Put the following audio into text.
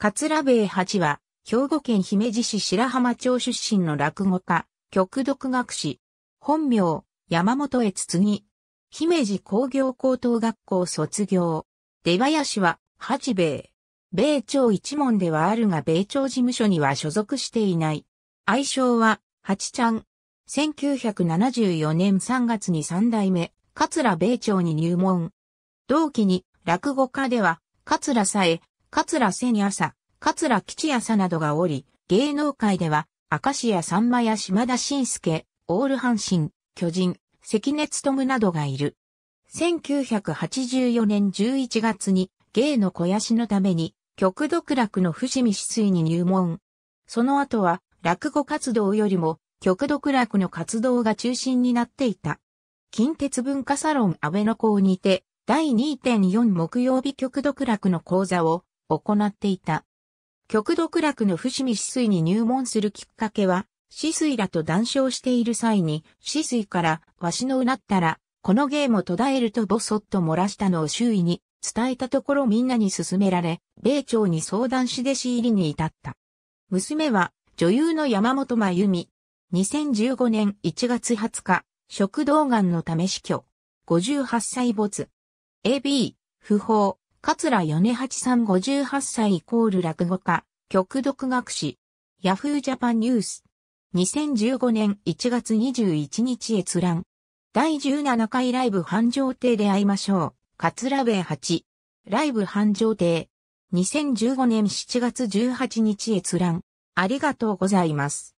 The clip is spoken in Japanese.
桂米八は、兵庫県姫路市白浜町出身の落語家、極読学士。本名、山本悦次。姫路工業高等学校卒業。出林は、八衛。米朝一門ではあるが米朝事務所には所属していない。愛称は、八ちゃん。1974年3月に三代目、桂米朝に入門。同期に、落語家では、桂さえ、桂千朝、桂吉朝などがおり、芸能界では、明石家さんまや島田紳介、オール阪神、巨人、関根勤などがいる。1984年11月に芸の肥やしのために極独楽の伏見市水に入門。その後は落語活動よりも極独楽の活動が中心になっていた。近鉄文化サロン安倍の校にて第2.4木曜日極独楽の講座を行っていた。極独楽の伏見止水に入門するきっかけは、止水らと談笑している際に、止水から、わしのうなったら、この芸も途絶えるとぼそっと漏らしたのを周囲に伝えたところみんなに勧められ、米朝に相談し弟子入りに至った。娘は女優の山本真由美。2015年1月20日、食道癌のため死去。58歳没。AB、不法、桂米八さん58歳イコール落語家、極読学士、ヤフージャパンニュース。2015年1月21日閲覧。第17回ライブ繁盛亭で会いましょう。桂米八。ライブ繁盛亭。2015年7月18日閲覧。ありがとうございます。